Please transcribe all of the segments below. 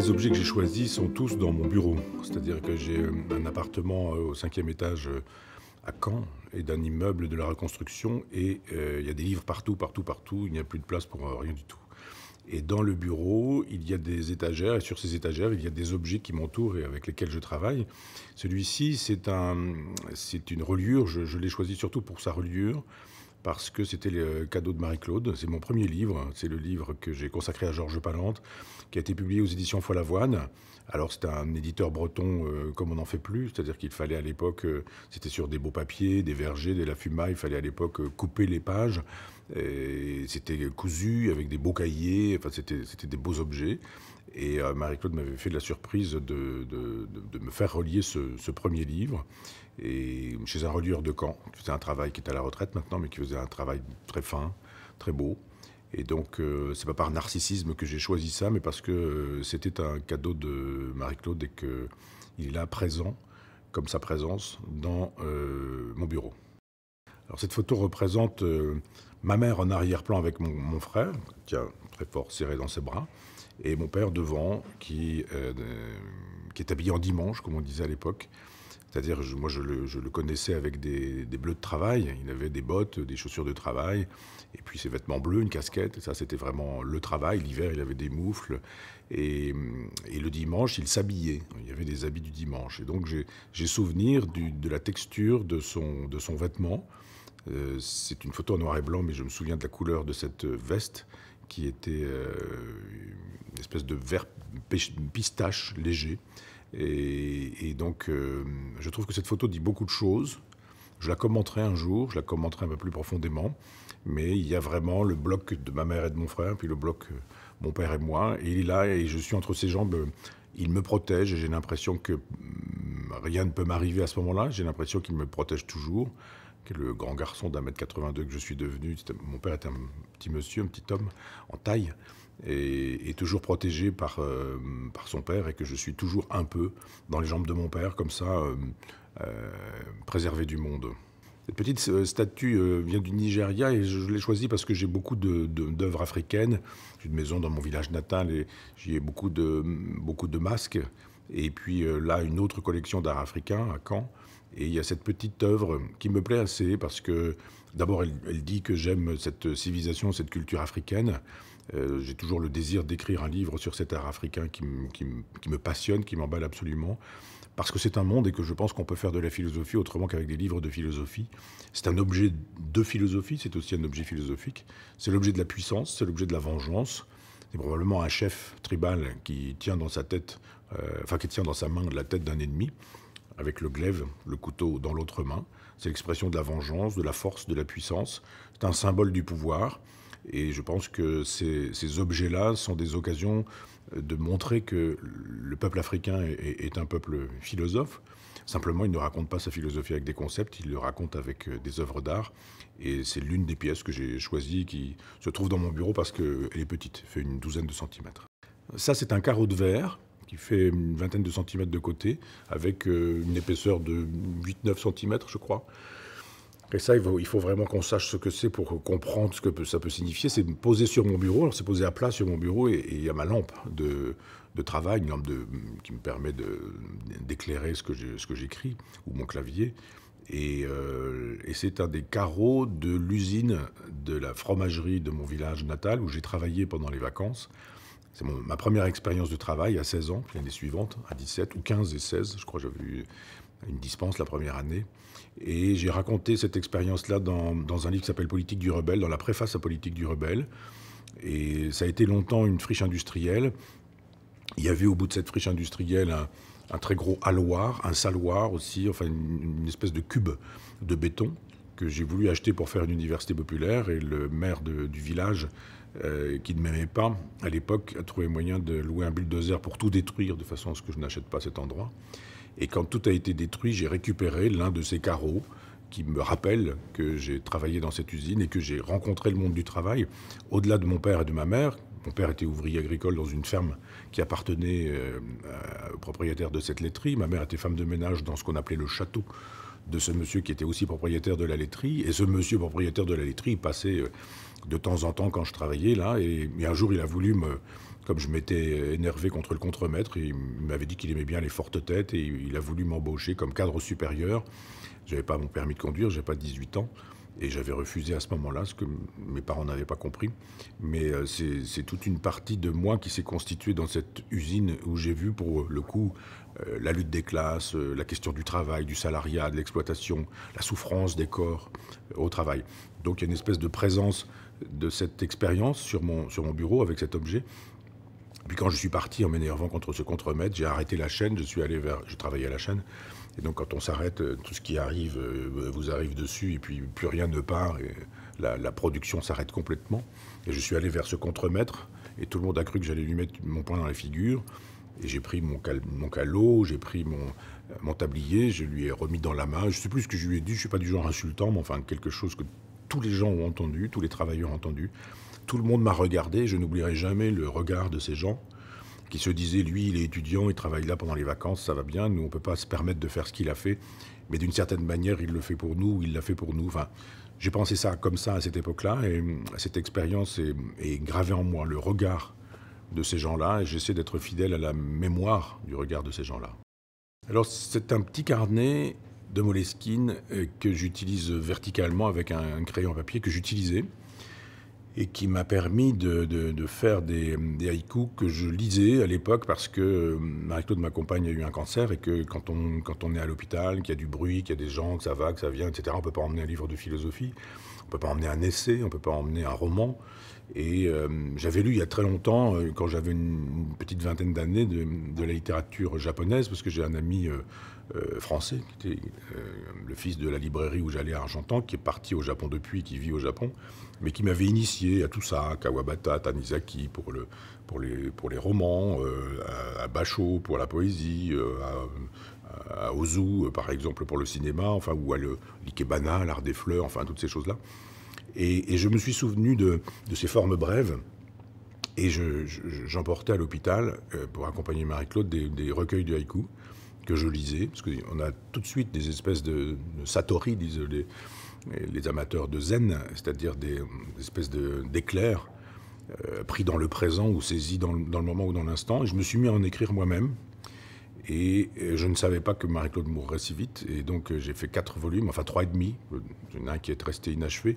les objets que j'ai choisis sont tous dans mon bureau. C'est-à-dire que j'ai euh, un appartement euh, au cinquième étage euh, à Caen et d'un immeuble de la reconstruction et il y a des livres partout, partout, partout. Il n'y a plus de place pour rien du tout. Et dans le bureau, il y a des étagères, et sur ces étagères, il y a des objets qui m'entourent et avec lesquels je travaille. Celui-ci, c'est un, une reliure, je l'ai choisi surtout pour sa reliure parce que c'était le cadeau de Marie-Claude. C'est mon premier livre. C'est le livre que j'ai consacré à Georges Palante, qui a été publié aux éditions Follavoine. Alors, c'était un éditeur breton euh, comme on n'en fait plus. C'est-à-dire qu'il fallait à l'époque, euh, c'était sur des beaux papiers, des vergers, de la fuma. Il fallait à l'époque euh, couper les pages. c'était cousu avec des beaux cahiers. Enfin, c'était des beaux objets. Et Marie-Claude m'avait fait de la surprise de faire relier ce, premier livre et chez un relieur de camp qui faisait un travail, qui est à la retraite maintenant, mais qui faisait un travail très fin, très beau. Et donc, euh, c'est pas par narcissisme que j'ai choisi ça, mais parce que euh, c'était un cadeau de Marie-Claude et qu'il est là présent, comme sa présence, dans euh, mon bureau. Alors, cette photo représente ma mère en arrière-plan avec mon, mon frère, qui a très fort serré dans ses bras, et mon père devant, qui qui est habillé en dimanche, comme on disait à l'époque. C'est-à-dire, moi, je le, connaissais avec des, bleus de travail. Il avait des bottes, des chaussures de travail, et puis ses vêtements bleus, une casquette. ça, c'était vraiment le travail. L'hiver, il avait des moufles. Et, le dimanche, il s'habillait. Il y avait des habits du dimanche. Et donc, j'ai souvenir de la texture de son, de son vêtement. Euh, c'est une photo en noir et blanc, mais je me souviens de la couleur de cette veste qui était euh, espèce de verre pistache léger. Et, donc, euh, je trouve que cette photo dit beaucoup de choses. Je la commenterai un jour, je la commenterai un peu plus profondément. Mais il y a vraiment le bloc de ma mère et de mon frère, puis le bloc euh, mon père et moi. Et il est là, et je suis entre ses jambes. Il me protège, et j'ai l'impression que mm, rien ne peut m'arriver à ce moment-là. J'ai l'impression qu'il me protège toujours le grand garçon d'un mètre 82 que je suis devenu. Mon père était un petit monsieur, un petit homme en taille et, toujours protégé par, euh, par son père et que je suis toujours un peu dans les jambes de mon père, comme ça, euh, euh, préservé du monde. Cette petite statue vient du Nigeria et je l'ai choisie parce que j'ai beaucoup d'œuvres africaines. J'ai une maison dans mon village natal et j'y ai beaucoup de, beaucoup de masques. Et puis là, une autre collection d'art africain à Caen. Et il y a cette petite œuvre qui me plaît assez parce que d'abord elle, dit que j'aime cette civilisation, cette culture africaine. Euh, j'ai toujours le désir d'écrire un livre sur cet art africain qui, me passionne, qui m'emballe absolument. Parce que c'est un monde et que je pense qu'on peut faire de la philosophie autrement qu'avec des livres de philosophie. C'est un objet de philosophie, c'est aussi un objet philosophique. C'est l'objet de la puissance, c'est l'objet de la vengeance. C'est probablement un chef tribal qui tient dans sa tête, euh, enfin qui tient dans sa main la tête d'un ennemi avec le glaive, le couteau dans l'autre main. C'est l'expression de la vengeance, de la force, de la puissance. C'est un symbole du pouvoir. Et je pense que ces, objets-là sont des occasions de montrer que le peuple africain est, un peuple philosophe. Simplement, il ne raconte pas sa philosophie avec des concepts, il le raconte avec euh, des œuvres d'art. Et c'est l'une des pièces que j'ai choisies qui se trouve dans mon bureau parce qu'elle est petite, fait une douzaine de centimètres. Ça, c'est un carreau de verre qui fait une vingtaine de centimètres de côté, avec euh, une épaisseur de 8-9 centimètres, je crois. Et ça, il faut, vraiment qu'on sache ce que c'est pour comprendre ce que ça peut signifier. C'est posé sur mon bureau, alors c'est posé à plat sur mon bureau et, il y a ma lampe de, de travail, une lampe qui me permet d'éclairer ce que j'écris, ou mon clavier. Euh, et c'est un des carreaux de l'usine de la fromagerie de mon village natal où j'ai travaillé pendant les vacances. C'est ma première expérience de travail à 16 ans, l'année suivante, à 17 ou 15 et 16, je crois j'avais eu une dispense la première année. Et j'ai raconté cette expérience-là dans, un livre qui s'appelle Politique du Rebelle, dans la préface à Politique du Rebelle. Et ça a été longtemps une friche industrielle. Il y avait au bout de cette friche industrielle un, très gros aloir, un saloir aussi, enfin une espèce de cube de béton que j'ai voulu acheter pour faire une université populaire et le maire du village, euh, qui ne m'aimait pas à l'époque, a trouvé moyen de louer un bulldozer pour tout détruire de façon à ce que je n'achète pas cet endroit. Et quand tout a été détruit, j'ai récupéré l'un de ces carreaux qui me rappelle que j'ai travaillé dans cette usine et que j'ai rencontré le monde du travail au-delà de mon père et de ma mère. Mon père était ouvrier agricole dans une ferme qui appartenait euh, au propriétaire de cette laiterie. Ma mère était femme de ménage dans ce qu'on appelait le château, de ce monsieur qui était aussi propriétaire de la laiterie. Et ce monsieur propriétaire de la laiterie passait euh, de temps en temps quand je travaillais là. Et, un jour, il a voulu me. Comme je m'étais énervé contre le contremaître, il m'avait dit qu'il aimait bien les fortes têtes et il a voulu m'embaucher comme cadre supérieur. Je n'avais pas mon permis de conduire, j'avais pas 18 ans. Et j'avais refusé à ce moment-là, ce que mes parents n'avaient pas compris. Mais euh, c'est toute une partie de moi qui s'est constituée dans cette usine où j'ai vu, pour le coup, euh, la lutte des classes, euh, la question du travail, du salariat, de l'exploitation, la souffrance des corps euh, au travail. Donc il y a une espèce de présence de cette expérience sur mon, bureau avec cet objet. Puis quand je suis parti en m'énervant contre ce contremaître, j'ai arrêté la chaîne, je suis allé vers, je travaillais à la chaîne. Et donc quand on s'arrête, tout ce qui arrive vous arrive dessus et puis plus rien ne part. Et la, production s'arrête complètement. Et je suis allé vers ce contremaître et tout le monde a cru que j'allais lui mettre mon poing dans la figure j'ai pris mon, calot, j'ai pris euh, mon, tablier, je lui ai remis dans la main. Je sais plus ce que je lui ai dit, je suis pas du genre insultant, mais enfin quelque chose que tous les gens ont entendu, tous les travailleurs ont entendu. Tout le monde m'a regardé, je n'oublierai jamais le regard de ces gens qui se disaient, lui, il est étudiant, il travaille là pendant les vacances, ça va bien, nous, on ne peut pas se permettre de faire ce qu'il a fait, mais d'une certaine manière, il le fait pour nous, il l'a fait pour nous. Enfin, j'ai pensé ça comme ça à cette époque-là, et euh, cette expérience est, est gravée en moi, le regard de ces gens-là et j'essaie d'être fidèle à la mémoire du regard de ces gens-là. Alors c'est un petit carnet de Moleskine euh, que j'utilise verticalement avec un, crayon papier que j'utilisais et qui m'a permis de, faire des, des, haïkus que je lisais à l'époque parce que euh, Marie-Claude, ma compagne, a eu un cancer et que quand on, quand on est à l'hôpital, qu'il y a du bruit, qu'il y a des gens, que ça va, que ça vient, etc., on ne peut pas emmener un livre de philosophie, on ne peut pas emmener un essai, on ne peut pas emmener un roman. Et euh, j'avais lu il y a très longtemps, euh, quand j'avais une, petite vingtaine d'années, de, la littérature japonaise, parce que j'ai un ami euh, français, qui était le fils de la librairie où j'allais à Argentan, qui est parti au Japon depuis, qui vit au Japon, mais qui m'avait initié à tout ça, à Kawabata, Tanizaki, pour, les, romans, à, Bacho, pour la poésie, à, à, Ozu, par exemple, pour le cinéma, enfin, ou à l'Ikebana, l'art des fleurs, enfin, toutes ces choses-là. Et, je me suis souvenu de, ces formes brèves. Et j'emportais à l'hôpital, euh, pour accompagner Marie-Claude, des, recueils de haïkus que je lisais, parce qu'on a tout de suite des espèces de, satori, disent les, amateurs de zen, c'est-à-dire des, espèces d'éclairs euh, pris dans le présent ou saisis dans, dans le moment ou dans l'instant. Et je me suis mis à en écrire moi-même, et euh, je ne savais pas que Marie-Claude mourrait si vite. Et donc euh, j'ai fait quatre volumes, enfin trois et demi. Euh, il y un qui est resté inachevé,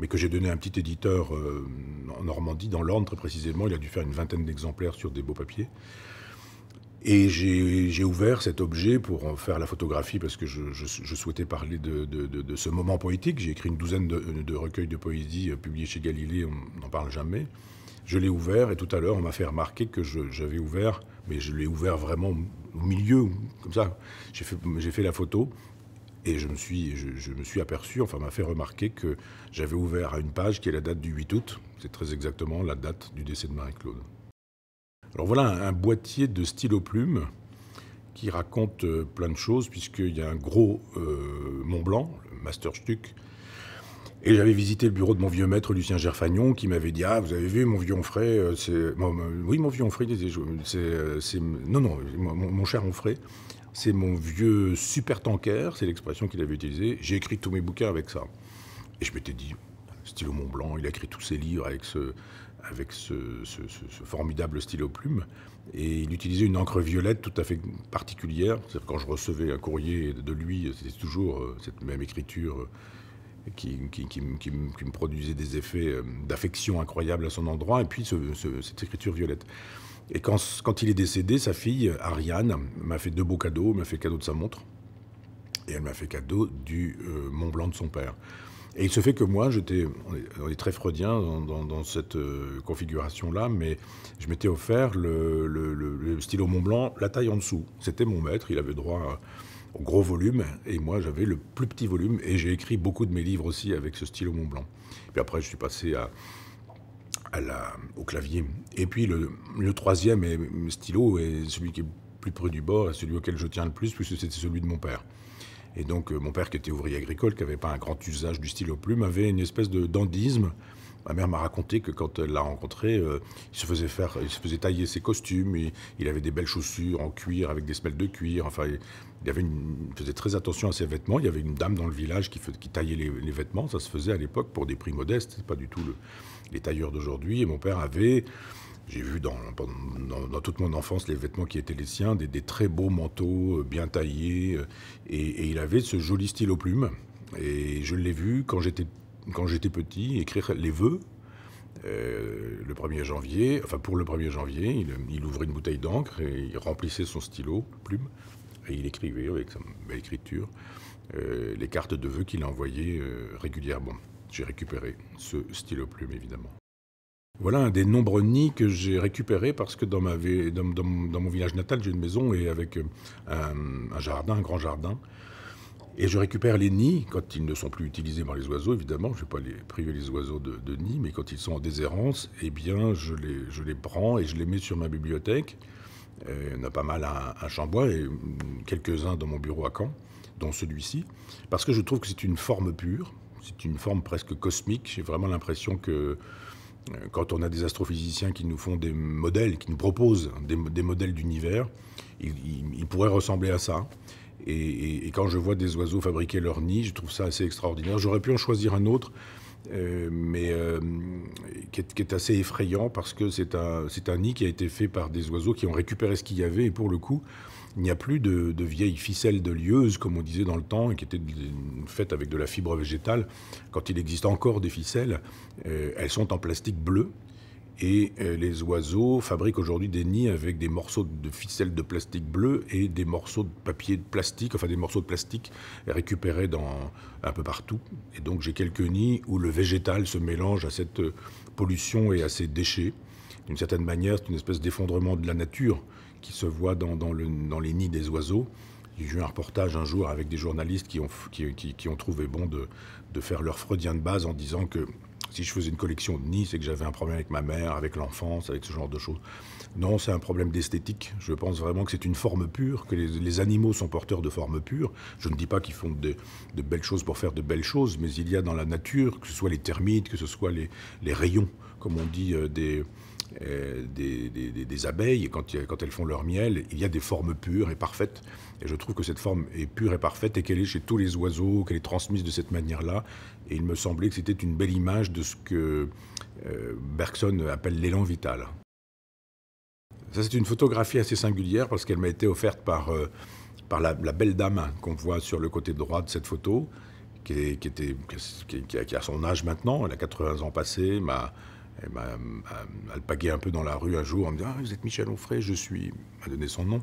mais que j'ai donné à un petit éditeur en Normandie, dans l'Orne très précisément. Il a dû faire une vingtaine d'exemplaires sur des beaux papiers. Et j'ai ouvert cet objet pour en faire la photographie parce que je, souhaitais parler de, de, ce moment poétique. J'ai écrit une douzaine de, recueils de poésie publiés chez Galilée, on n'en parle jamais. Je l'ai ouvert et tout à l'heure, on m'a fait remarquer que j'avais ouvert, mais je l'ai ouvert vraiment au milieu, comme ça. J'ai fait, la photo et je me, suis, je, aperçu, enfin m'a fait remarquer que j'avais ouvert à une page qui est la date du 8 août. C'est très exactement la date du décès de Marie-Claude. Alors voilà un, boîtier de stylo plume qui raconte euh, plein de choses, puisqu'il y a un gros euh, Mont Blanc, le Masterstück, et j'avais visité le bureau de mon vieux maître Lucien Gerfagnon qui m'avait dit Ah, vous avez vu, mon vieux Onfray, euh, c'est. Oui, mon vieux Onfray, euh, c'est. Non, non, mon, cher Onfray, c'est mon vieux super tanker, c'est l'expression qu'il avait utilisée. J'ai écrit tous mes bouquins avec ça. Et je m'étais dit Stylo Mont Blanc, il a écrit tous ses livres avec ce, avec ce, ce, formidable stylo plume. Et il utilisait une encre violette tout à fait particulière. quand je recevais un courrier de lui, c'était toujours euh, cette même écriture qui, me produisait des effets euh, d'affection incroyables à son endroit, et puis cette écriture violette. Et quand, il est décédé, sa fille, Ariane, m'a fait deux beaux cadeaux, m'a fait cadeau de sa montre, et elle m'a fait cadeau du euh, Mont Blanc de son père. Et il se fait que moi, j'étais, on, est très freudien dans, cette euh, configuration-là, mais je m'étais offert le, stylo Mont Blanc, la taille en dessous. C'était mon maître, il avait droit au gros volume, et moi j'avais le plus petit volume, et j'ai écrit beaucoup de mes livres aussi avec ce stylo Mont Blanc. Puis après, je suis passé à, au clavier. Et puis le, troisième est, stylo est celui qui est plus près du bord, et celui auquel je tiens le plus, puisque c'était celui de mon père. Et donc, euh, mon père, qui était ouvrier agricole, qui n'avait pas un grand usage du stylo plume, avait une espèce de dandisme Ma mère m'a raconté que quand elle l'a rencontré, euh, il, se faisait faire, il se faisait tailler ses costumes, il, avait des belles chaussures en cuir avec des semelles de cuir. Enfin, il, faisait très attention à ses vêtements. Il y avait une dame dans le village qui, taillait les, vêtements. Ça se faisait à l'époque pour des prix modestes. C'est pas du tout le, les tailleurs d'aujourd'hui. Et mon père avait. J'ai vu dans, toute mon enfance les vêtements qui étaient les siens, des, très beaux manteaux euh, bien taillés, euh, et, et, il avait ce joli style plume, plumes. Et je l'ai vu quand j'étais quand j'étais petit, écrire les vœux. Euh, le 1er janvier, enfin pour le 1er janvier, il, ouvrait une bouteille d'encre et il remplissait son stylo, plume, et il écrivait avec sa belle écriture euh, les cartes de vœux qu'il envoyait euh, régulièrement. J'ai récupéré ce stylo plume évidemment. Voilà un des nombreux nids que j'ai récupéré parce que dans, mon village natal, j'ai une maison et avec un, jardin, un grand jardin. Et je récupère les nids quand ils ne sont plus utilisés par les oiseaux, évidemment. Je ne vais pas les priver les oiseaux de, nids, mais quand ils sont en déshérence, eh bien, je les, je les prends et je les mets sur ma bibliothèque. Et euh, en a pas mal à, Chambois et mm, quelques-uns dans mon bureau à Caen, dont celui-ci, parce que je trouve que c'est une forme pure, c'est une forme presque cosmique. J'ai vraiment l'impression que euh, quand on a des astrophysiciens qui nous font des modèles, qui nous proposent des, modèles d'univers, ils pourraient ressembler à ça. Et, quand je vois des oiseaux fabriquer leur nid, je trouve ça assez extraordinaire. J'aurais pu en choisir un autre, euh, mais euh, qui, est, assez effrayant parce que c'est un, un, nid qui a été fait par des oiseaux qui ont récupéré ce qu'il y avait. Et pour le coup, il n'y a plus de, vieilles ficelles de lieuses, comme on disait dans le temps, et qui étaient faites avec de la fibre végétale. Quand il existe encore des ficelles, euh, elles sont en plastique bleu. Et euh, les oiseaux fabriquent aujourd'hui des nids avec des morceaux de ficelles de plastique bleu et des morceaux de papier de plastique, enfin des morceaux de plastique récupérés dans, un peu partout. Et donc j'ai quelques nids où le végétal se mélange à cette euh, pollution et à ces déchets. D'une certaine manière, c'est une espèce d'effondrement de la nature qui se voit dans, les nids des oiseaux. J'ai eu un reportage un jour avec des journalistes qui ont, trouvé bon de faire leur freudien de base en disant que si je faisais une collection de nids, c'est que j'avais un problème avec ma mère, avec l'enfance, avec ce genre de choses. Non, c'est un problème d'esthétique. Je pense vraiment que c'est une forme pure, que les, animaux sont porteurs de formes pures. Je ne dis pas qu'ils font de, belles choses pour faire de belles choses, mais il y a dans la nature, que ce soit les termites, que ce soit les, rayons, comme on dit, euh, des euh, des, abeilles, et quand, elles font leur miel, il y a des formes pures et parfaites. Et je trouve que cette forme est pure et parfaite et qu'elle est chez tous les oiseaux, qu'elle est transmise de cette manière-là. Et il me semblait que c'était une belle image de ce que euh, Bergson appelle l'élan vital. Ça, c'est une photographie assez singulière parce qu'elle m'a été offerte par, euh, par la, belle dame qu'on voit sur le côté droit de cette photo, qui, qui, qui, a son âge maintenant, elle a 80 ans passés, m'a eh ben, euh, elle m'a pagué un peu dans la rue un jour en me disant ah, Vous êtes Michel Onfray, je suis. Elle m'a donné son nom.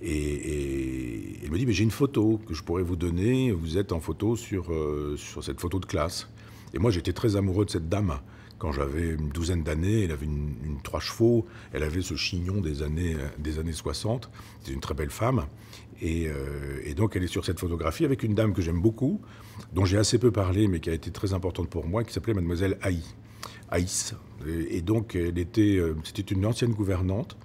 Et, et elle me dit Mais j'ai une photo que je pourrais vous donner. Vous êtes en photo sur, euh, sur cette photo de classe. Et moi, j'étais très amoureux de cette dame. Quand j'avais une douzaine d'années, elle avait une, trois chevaux, elle avait ce chignon des années, des années 60. C'était une très belle femme. Et, euh, et, donc, elle est sur cette photographie avec une dame que j'aime beaucoup, dont j'ai assez peu parlé, mais qui a été très importante pour moi, qui s'appelait Mademoiselle Haï. Aïs. Et, donc, elle était, euh, c'était une ancienne gouvernante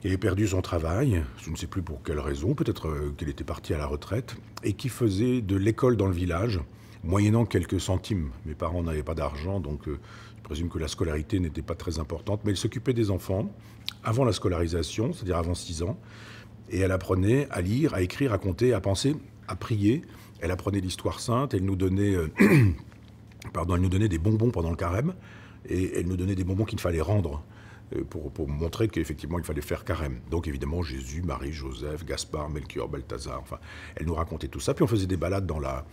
qui avait perdu son travail, je ne sais plus pour quelle raison, peut-être euh, qu'elle était partie à la retraite, et qui faisait de l'école dans le village, moyennant quelques centimes. Mes parents n'avaient pas d'argent, donc euh, je présume que la scolarité n'était pas très importante, mais elle s'occupait des enfants avant la scolarisation, c'est-à-dire avant 6 ans, et elle apprenait à lire, à écrire, à compter, à penser, à prier. Elle apprenait l'histoire sainte, elle nous donnait elle nous donnait des bonbons pendant le carême, et elle nous donnait des bonbons qu'il fallait rendre. Euh, pour, montrer qu'effectivement il fallait faire carême. Donc évidemment Jésus, Marie, Joseph, Gaspard, Melchior, Balthazar, enfin, elle nous racontait tout ça. Puis on faisait des balades dans la,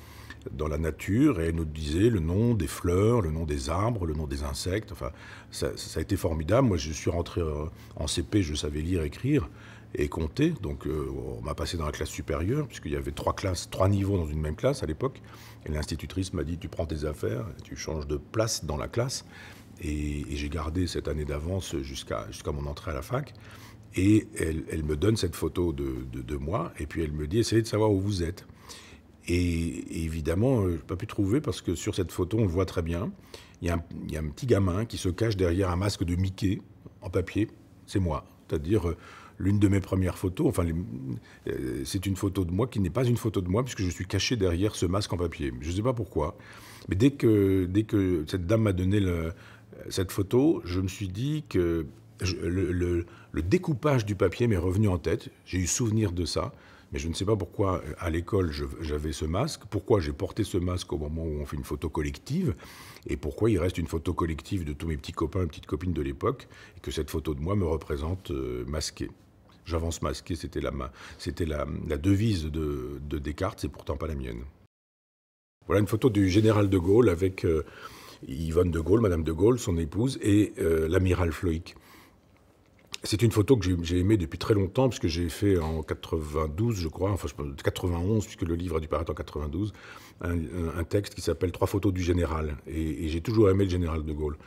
dans la nature et elle nous disait le nom des fleurs, le nom des arbres, le nom des insectes. Enfin, ça, ça a été formidable. Moi je suis rentré euh, en CP, je savais lire, écrire et compter. Donc euh, on m'a passé dans la classe supérieure, puisqu'il y avait trois classes, trois niveaux dans une même classe à l'époque. Et l'institutrice m'a dit, tu prends tes affaires, tu changes de place dans la classe. Et, j'ai gardé cette année d'avance jusqu'à jusqu'à mon entrée à la fac. Et elle, elle me donne cette photo de, de, moi, et puis elle me dit, essayez de savoir où vous êtes. Et, évidemment, euh, je n'ai pas pu trouver, parce que sur cette photo, on voit très bien, il y, a un, il y a un petit gamin qui se cache derrière un masque de Mickey en papier. C'est moi. C'est-à-dire, euh, l'une de mes premières photos, enfin, euh, c'est une photo de moi qui n'est pas une photo de moi, puisque je suis caché derrière ce masque en papier. Je ne sais pas pourquoi. Mais dès que, dès que cette dame m'a donné cette photo, je me suis dit que le, découpage du papier m'est revenu en tête. J'ai eu souvenir de ça. Mais je ne sais pas pourquoi euh, à l'école j'avais ce masque, pourquoi j'ai porté ce masque au moment où on fait une photo collective, et pourquoi il reste une photo collective de tous mes petits copains et petites copines de l'époque, et que cette photo de moi me représente masqué. Euh, masquée. J'avance masqué, c'était la, la, devise de, Descartes, c'est pourtant pas la mienne. Voilà une photo du général de Gaulle avec euh, Yvonne de Gaulle, Madame de Gaulle, son épouse, et euh, l'amiral Floïc. C'est une photo que j'ai aimée depuis très longtemps, puisque j'ai fait en 92, je crois, enfin 91, puisque le livre a dû paraître en 92, un, texte qui s'appelle Trois photos du général. et j'ai toujours aimé le général de Gaulle.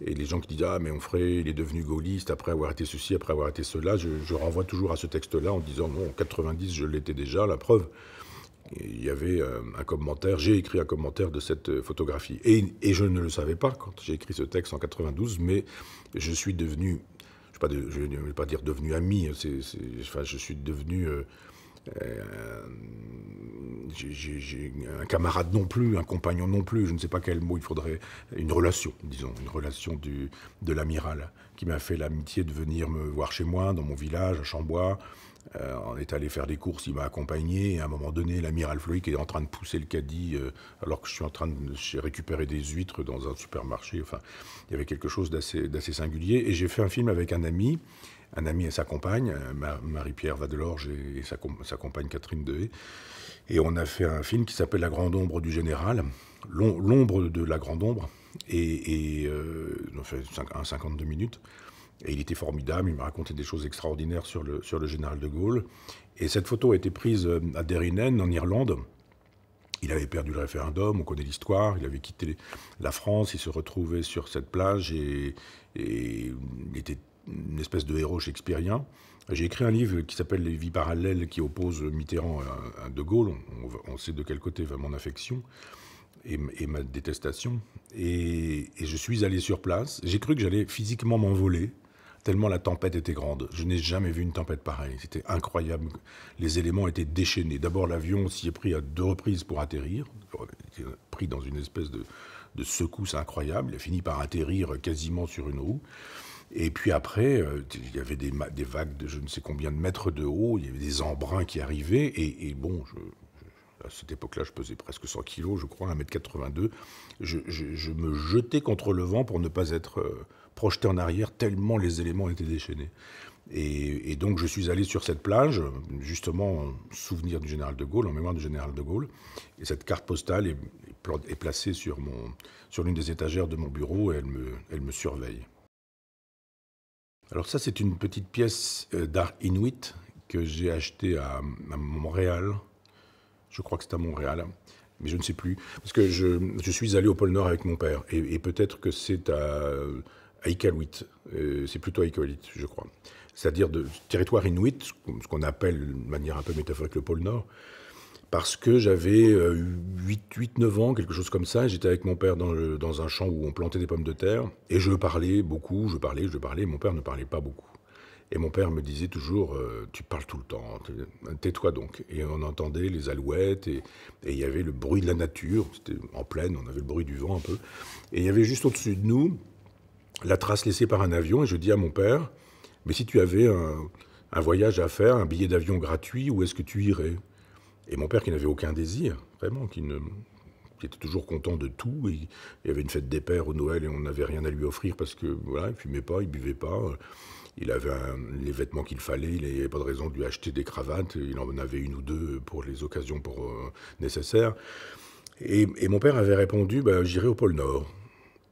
Et les gens qui disent Ah, mais on ferait, il est devenu gaulliste après avoir été ceci, après avoir été cela, je, renvoie toujours à ce texte-là en disant Non, en 90, je l'étais déjà, la preuve. il y avait euh, un commentaire, j'ai écrit un commentaire de cette euh, photographie. Et, et je ne le savais pas quand j'ai écrit ce texte en 92, mais je suis devenu, je ne vais pas dire devenu ami, hein, c je suis devenu. Euh, euh, j'ai un camarade non plus, un compagnon non plus, je ne sais pas quel mot il faudrait, une relation, disons, une relation du, de l'amiral, qui m'a fait l'amitié de venir me voir chez moi, dans mon village, à Chambois. Euh, on est allé faire des courses, il m'a accompagné. à un moment donné, l'amiral Floyd qui est en train de pousser le caddie euh, alors que je suis en train de récupérer des huîtres dans un supermarché. Enfin, il y avait quelque chose d'assez singulier. Et j'ai fait un film avec un ami un ami et sa compagne, euh, Marie-Pierre Vadelorge et sa, compagne Catherine Dehaye. Et on a fait un film qui s'appelle La Grande Ombre du Général, l'ombre de la Grande Ombre, et, et euh, on fait un 52 minutes. Et il était formidable, il m'a racontait des choses extraordinaires sur le, sur le général de Gaulle. Et cette photo a été prise euh, à Derrinen, en Irlande. Il avait perdu le référendum, on connaît l'histoire, il avait quitté la France, il se retrouvait sur cette plage et, et il était une espèce de héros shakespearien. J'ai écrit un livre qui s'appelle Les vies parallèles qui oppose Mitterrand à, De Gaulle. On, sait de quel côté va mon affection et, ma détestation. Et, je suis allé sur place. J'ai cru que j'allais physiquement m'envoler tellement la tempête était grande. Je n'ai jamais vu une tempête pareille. C'était incroyable. Les éléments étaient déchaînés. D'abord, l'avion s'y est pris à deux reprises pour atterrir, Il pris dans une espèce de, de secousse incroyable. Il a fini par atterrir quasiment sur une roue. Et puis après, euh, il y avait des, des, vagues de je ne sais combien de mètres de haut, il y avait des embruns qui arrivaient, et, bon, je, à cette époque-là, je pesais presque 100 kilos, je crois, 1m82. Je, me jetais contre le vent pour ne pas être euh, projeté en arrière, tellement les éléments étaient déchaînés. Et, donc, je suis allé sur cette plage, justement, en souvenir du général de Gaulle, en mémoire du général de Gaulle. Et cette carte postale est, placée sur, sur l'une des étagères de mon bureau et elle me, elle me surveille. Alors ça, c'est une petite pièce euh, d'art inuit que j'ai achetée à, Montréal. Je crois que c'est à Montréal, mais je ne sais plus. Parce que je, suis allé au pôle Nord avec mon père, et, peut-être que c'est à, à Iqaluit. Euh, c'est plutôt à Iqaluit, je crois. C'est-à-dire de territoire inuit, ce qu'on appelle de manière un peu métaphorique le pôle Nord, parce que j'avais 8-9 euh, ans, quelque chose comme ça. J'étais avec mon père dans, un champ où on plantait des pommes de terre. Et je parlais beaucoup, je parlais, je parlais. Mon père ne parlait pas beaucoup. Et mon père me disait toujours euh, Tu parles tout le temps, tais-toi donc. Et on entendait les alouettes, et il y avait le bruit de la nature. C'était en pleine, on avait le bruit du vent un peu. Et il y avait juste au-dessus de nous la trace laissée par un avion. Et je dis à mon père Mais si tu avais un voyage à faire, un billet d'avion gratuit, où est-ce que tu irais et mon père qui n'avait aucun désir, vraiment, qui, était toujours content de tout. il y avait une fête des pères au Noël et on n'avait rien à lui offrir parce que voilà, il fumait pas, il buvait pas. Euh, il avait les vêtements qu'il fallait, il n'avait avait pas de raison de lui acheter des cravates, il en avait une ou deux pour les occasions pour, euh, nécessaires. Et, mon père avait répondu bah, J'irai au pôle Nord.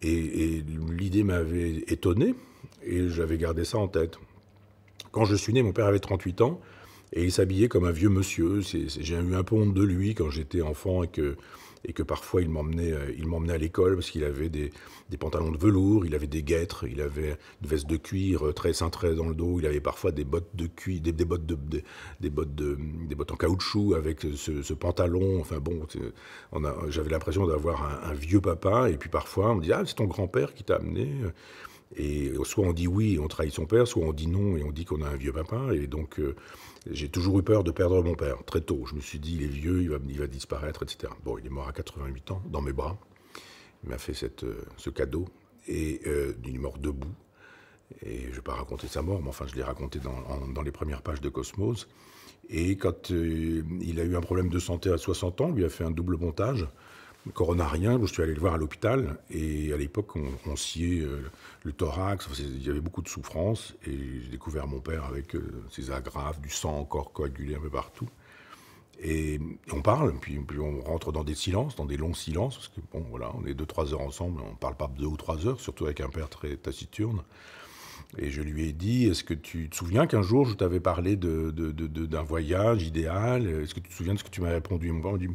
Et, et l'idée m'avait étonné et j'avais gardé ça en tête. Quand je suis né, mon père avait 38 ans. Et il s'habillait comme un vieux monsieur. J'ai eu un peu honte de lui quand j'étais enfant et que, et que parfois il m'emmenait, euh, il m'emmenait à l'école parce qu'il avait des, des, pantalons de velours, il avait des guêtres, il avait des vestes de cuir euh, très cintrée dans le dos, il avait parfois des bottes de cuir, des, bottes de, des, bottes de, des bottes en caoutchouc avec ce, pantalon. Enfin bon, j'avais l'impression d'avoir un, vieux papa. Et puis parfois on me dit ah c'est ton grand-père qui t'a amené. Euh. Et soit on dit oui et on trahit son père, soit on dit non et on dit qu'on a un vieux papa. Et donc, j'ai toujours eu peur de perdre mon père, très tôt. Je me suis dit, il est vieux, il va, disparaître, etc. Bon, il est mort à 88 ans, dans mes bras. Il m'a fait euh, ce cadeau. Et euh, il est mort debout. Et je ne vais pas raconter sa mort, mais enfin, je l'ai raconté dans, les premières pages de Cosmos. Et quand euh, il a eu un problème de santé à 60 ans, il lui a fait un double montage coronarien, je suis allé le voir à l'hôpital, et à l'époque, on, on, sciait euh, le thorax, il y avait beaucoup de souffrance, et j'ai découvert mon père avec euh, ses agrafes, du sang encore coagulé un peu partout. Et, on parle, puis, on rentre dans des silences, dans des longs silences, parce que bon, voilà, on est deux, trois heures ensemble, on ne parle pas deux ou trois heures, surtout avec un père très taciturne. Et je lui ai dit, est-ce que tu te souviens qu'un jour je t'avais parlé d'un de, voyage idéal Est-ce que tu te souviens de ce que tu m'as répondu père me dit,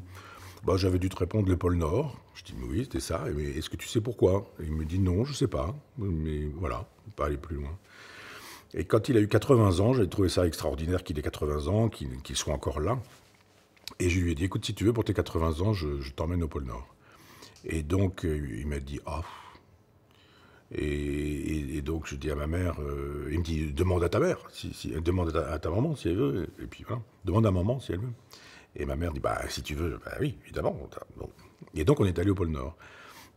bah, J'avais dû te répondre le pôle Nord. Je dis, oui, c'était ça. Mais est-ce que tu sais pourquoi Il me dit, non, je sais pas. Mais voilà, pas aller plus loin. Et quand il a eu 80 ans, j'ai trouvé ça extraordinaire qu'il ait 80 ans, qu'il soit encore là. Et je lui ai dit, écoute, si tu veux, pour tes 80 ans, je, t'emmène au pôle Nord. Et donc, euh, il m'a dit, ah. Et, donc, je dis à ma mère, euh, il me dit, demande à ta mère, si, demande à ta, à ta maman si elle veut. Et puis voilà, demande à maman si elle veut. Et ma mère dit, bah, si tu veux, bah oui, évidemment. Et donc, on est allé au pôle Nord.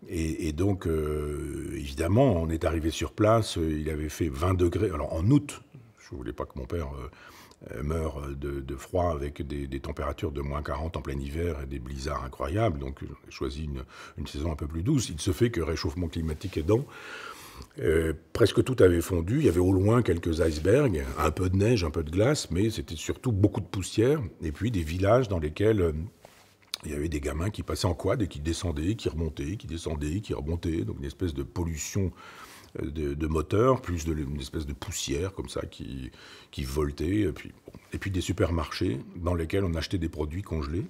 Et, donc, euh, évidemment, on est arrivé sur place, euh, il avait fait 20 degrés. Alors, en août, je ne voulais pas que mon père euh, meure de, froid avec des, températures de moins 40 en plein hiver et des blizzards incroyables. Donc, j'ai choisi une, saison un peu plus douce. Il se fait que réchauffement climatique est dans euh, presque tout avait fondu. Il y avait au loin quelques icebergs, un peu de neige, un peu de glace, mais c'était surtout beaucoup de poussière. Et puis des villages dans lesquels euh, il y avait des gamins qui passaient en quad et qui descendaient, qui remontaient, qui descendaient, qui remontaient. Donc une espèce de pollution euh, de, moteur, plus une espèce de poussière comme ça qui, qui voltait. et puis des supermarchés dans lesquels on achetait des produits congelés.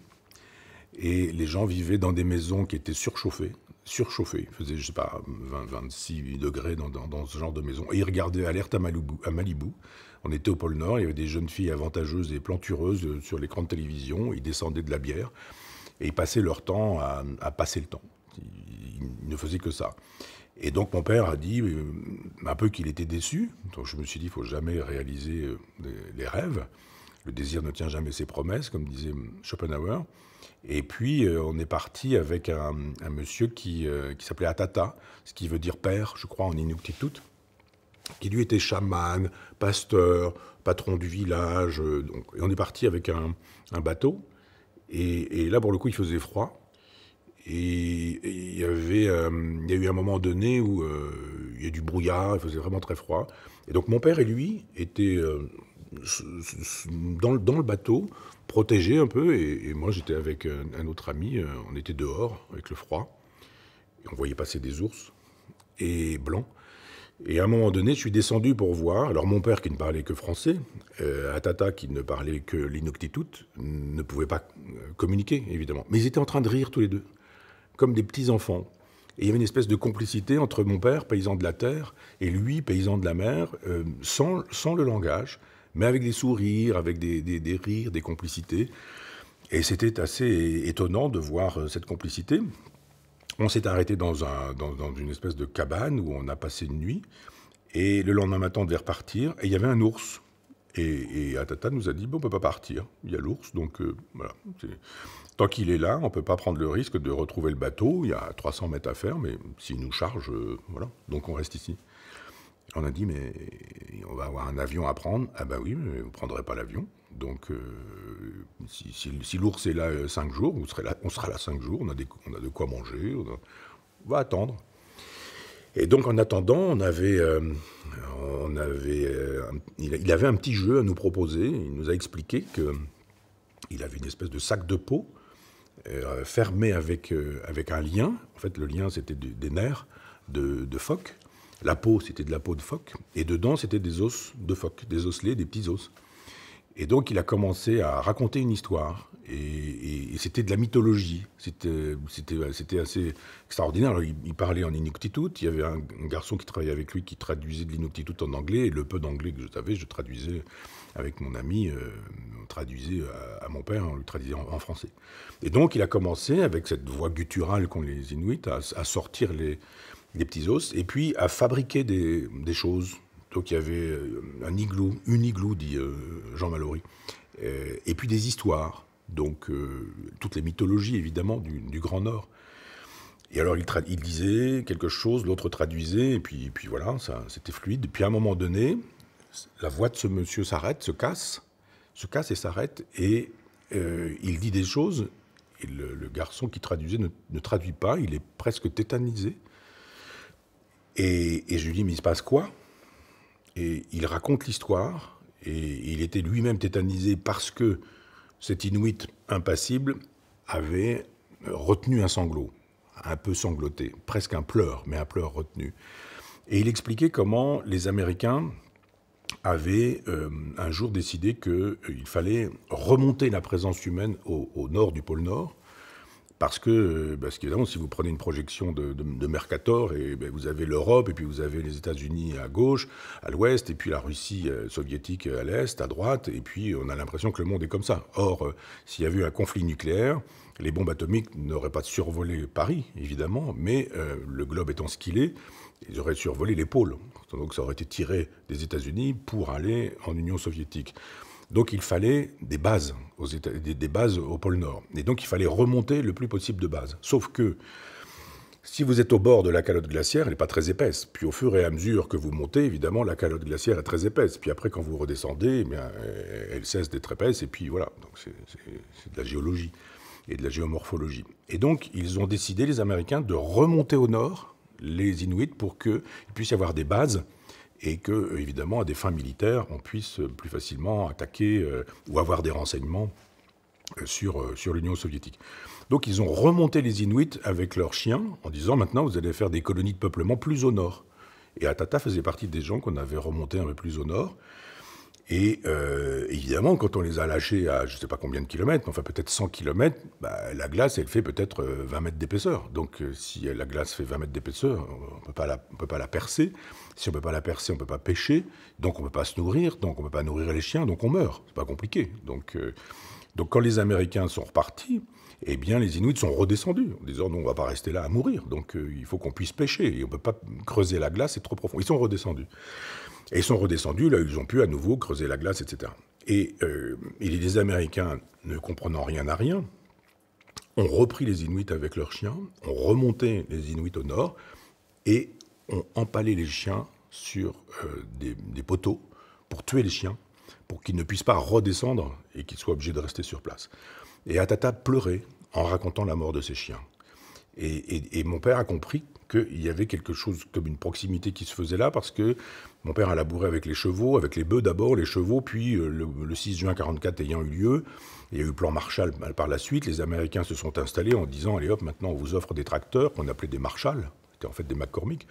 Et les gens vivaient dans des maisons qui étaient surchauffées surchauffé. Il faisait, je sais pas, 20, 26 degrés dans, ce genre de maison. Et il regardait Alerte à Malibu, à Malibu. On était au pôle Nord, il y avait des jeunes filles avantageuses et plantureuses sur l'écran de télévision. Ils descendaient de la bière et ils passaient leur temps à, passer le temps. Ils, ne faisaient que ça. Et donc mon père a dit euh, un peu qu'il était déçu. Donc je me suis dit, il faut jamais réaliser euh, les rêves. Le désir ne tient jamais ses promesses, comme disait Schopenhauer. Et puis, euh, on est parti avec un, monsieur qui, euh, qui s'appelait Atata, ce qui veut dire père, je crois, en Inuktitut, qui lui était chaman, pasteur, patron du village. Euh, donc, et on est parti avec un, bateau. Et, là, pour le coup, il faisait froid. Et il y avait, il y a eu un moment donné où il y a du brouillard, il faisait vraiment très froid. Et donc, mon père et lui étaient dans le, bateau, protégé un peu. Et, moi, j'étais avec un, autre ami. Euh, on était dehors avec le froid. Et on voyait passer des ours et blancs. Et à un moment donné, je suis descendu pour voir. Alors mon père, qui ne parlait que français, euh, Atata, qui ne parlait que l'inoctitute, ne pouvait pas euh, communiquer, évidemment. Mais ils étaient en train de rire tous les deux, comme des petits-enfants. Et il y avait une espèce de complicité entre mon père, paysan de la terre, et lui, paysan de la mer, sans le langage mais avec des sourires, avec des, rires, des complicités. Et c'était assez étonnant de voir euh, cette complicité. On s'est arrêté dans, un, une espèce de cabane où on a passé une nuit. Et le lendemain matin, on devait repartir. Et il y avait un ours. Et, et Atata nous a dit bon, on ne peut pas partir. Il y a l'ours. Donc euh, voilà. Tant qu'il est là, on ne peut pas prendre le risque de retrouver le bateau. Il y a 300 mètres à faire. Mais s'il nous charge, euh, voilà. Donc on reste ici. On a dit, mais on va avoir un avion à prendre. Ah bah oui, mais vous ne prendrez pas l'avion. Donc, euh, si, l'ours est là euh, cinq jours, là, on sera là cinq jours, on a, de quoi manger, on, va attendre. Et donc, en attendant, on avait, euh, on avait il, avait un petit jeu à nous proposer. Il nous a expliqué qu'il avait une espèce de sac de peau fermé avec, avec un lien. En fait, le lien, c'était des nerfs de, de phoque. La peau, c'était de la peau de phoque, et dedans, c'était des os de phoque, des osselets, des petits os. Et donc, il a commencé à raconter une histoire, et, c'était de la mythologie. C'était assez extraordinaire. il, parlait en inuktitut. Il y avait un, garçon qui travaillait avec lui qui traduisait de l'inuktitut en anglais, et le peu d'anglais que je savais, je traduisais avec mon ami, euh, on traduisait à, mon père, on le traduisait en, français. Et donc, il a commencé, avec cette voix gutturale qu'ont les Inuits, à sortir les, des petits os, et puis à fabriquer des, choses. Donc il y avait euh, un igloo, une igloo, dit euh, Jean Mallory, euh, et puis des histoires, donc toutes les mythologies évidemment du, Grand Nord. Et alors il, disait quelque chose, l'autre traduisait, et puis, puis voilà, c'était fluide. puis à un moment donné, la voix de ce monsieur s'arrête, se casse, se casse et s'arrête, et il dit des choses, et le, garçon qui traduisait ne, traduit pas, il est presque tétanisé. Et, je lui dis, mais il se passe quoi Et il raconte l'histoire, et il était lui-même tétanisé parce que cet Inuit impassible avait retenu un sanglot, un peu sangloté, presque un pleur, mais un pleur retenu. Et il expliquait comment les Américains avaient euh, un jour décidé qu'il euh, fallait remonter la présence humaine au nord du pôle Nord parce que, euh, parce si vous prenez une projection de, Mercator, et, ben, vous avez l'Europe, et puis vous avez les États-Unis à gauche, à l'ouest, et puis la Russie euh, soviétique euh, à l'est, à droite, et puis on a l'impression que le monde est comme ça. Or, s'il y avait eu un conflit nucléaire, les bombes atomiques n'auraient pas survolé Paris, évidemment, mais le globe étant ce qu'il est, ils auraient survolé les pôles. Donc ça aurait été tiré des États-Unis pour aller en Union soviétique. Donc il fallait des bases, aux des, bases au pôle Nord. Et donc il fallait remonter le plus possible de bases. Sauf que si vous êtes au bord de la calotte glaciaire, elle n'est pas très épaisse. Puis au fur et à mesure que vous montez, évidemment, la calotte glaciaire est très épaisse. Puis après, quand vous redescendez, eh elle cesse d'être épaisse. Et puis voilà, donc c'est de la géologie et de la géomorphologie. Et donc, ils ont décidé, les Américains, de remonter au nord les Inuits pour qu'il puisse y avoir des bases et que, euh, évidemment, à des fins militaires, on puisse euh, plus facilement attaquer euh, ou avoir des renseignements sur, sur l'Union soviétique. Donc ils ont remonté les Inuits avec leurs chiens en disant maintenant vous allez faire des colonies de peuplement plus au nord. Et Atata faisait partie des gens qu'on avait remontés un peu plus au nord. Et euh, évidemment, quand on les a lâchés à je ne sais pas combien de kilomètres, enfin peut-être 100 kilomètres, bah, la glace, elle fait peut-être 20 euh, mètres d'épaisseur. Donc euh, si la glace fait 20 mètres d'épaisseur, on ne peut pas la percer. Si on ne peut pas la percer, on ne peut pas pêcher. Donc on ne peut pas se nourrir. Donc on ne peut pas nourrir les chiens. Donc on meurt. ce n'est pas compliqué. donc quand les Américains sont repartis, eh bien, les Inuits sont redescendus en disant non, on va pas rester là à mourir. Donc, euh, il faut qu'on puisse pêcher. on ne peut pas creuser la glace, c'est trop profond. Ils sont redescendus. Et ils sont redescendus, là, ils ont pu à nouveau creuser la glace, etc. Euh, et, les Américains, ne comprenant rien à rien, ont repris les Inuits avec leurs chiens, ont remonté les Inuits au nord et ont empalé les chiens sur euh, des, des poteaux pour tuer les chiens, pour qu'ils ne puissent pas redescendre et qu'ils soient obligés de rester sur place. Et Atata pleurait en racontant la mort de ses chiens. Et, mon père a compris qu'il y avait quelque chose comme une proximité qui se faisait là, parce que mon père a labouré avec les chevaux, avec les bœufs d'abord, les chevaux, puis euh, le, 6 juin 1944 ayant eu lieu, il y a eu plan Marshall euh, par la suite, les Américains se sont installés en disant, allez hop, maintenant on vous offre des tracteurs qu'on appelait des Marshall, c'était en fait des McCormick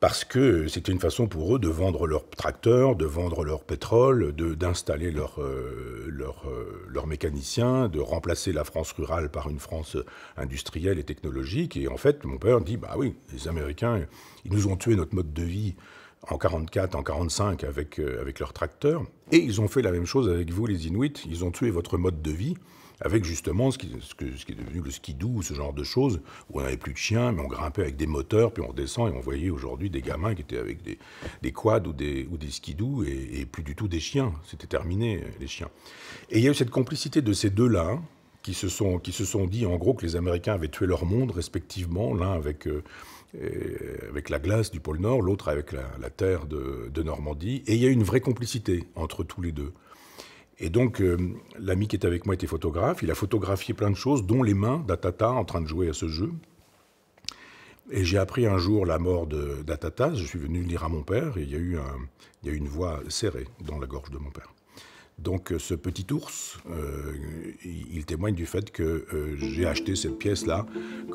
parce que c'était une façon pour eux de vendre leurs tracteurs, de vendre leur pétrole, d'installer leurs euh, euh, mécaniciens, de remplacer la France rurale par une France industrielle et technologique. Et en fait, mon père dit, bah oui, les Américains, ils nous ont tué notre mode de vie en 44, en 45 avec, euh, avec leurs tracteurs, et ils ont fait la même chose avec vous, les Inuits, ils ont tué votre mode de vie avec justement ce qui, est devenu le skidoo ou ce genre de choses, où on n'avait plus de chiens, mais on grimpait avec des moteurs, puis on descend et on voyait aujourd'hui des gamins qui étaient avec des, quads ou des, ou des et, plus du tout des chiens. C'était terminé, les chiens. Et il y a eu cette complicité de ces deux-là, qui se, sont, qui se sont dit en gros que les Américains avaient tué leur monde respectivement, l'un avec, euh, avec la glace du pôle Nord, l'autre avec la, terre de, de, Normandie. Et il y a eu une vraie complicité entre tous les deux. Et donc, euh, l'ami qui était avec moi était photographe. Il a photographié plein de choses, dont les mains d'Atata en train de jouer à ce jeu. Et j'ai appris un jour la mort d'Atata. Je suis venu le lire à mon père. Et il y, a eu il une voix serrée dans la gorge de mon père. Donc, euh, ce petit ours, euh, il témoigne du fait que j'ai acheté cette pièce-là.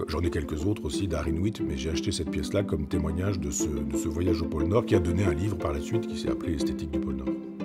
J'en ai quelques autres aussi d'Arinuit, mais j'ai acheté cette pièce-là comme témoignage de ce voyage au pôle Nord qui a donné un livre par la suite qui s'est appelé Esthétique du pôle Nord.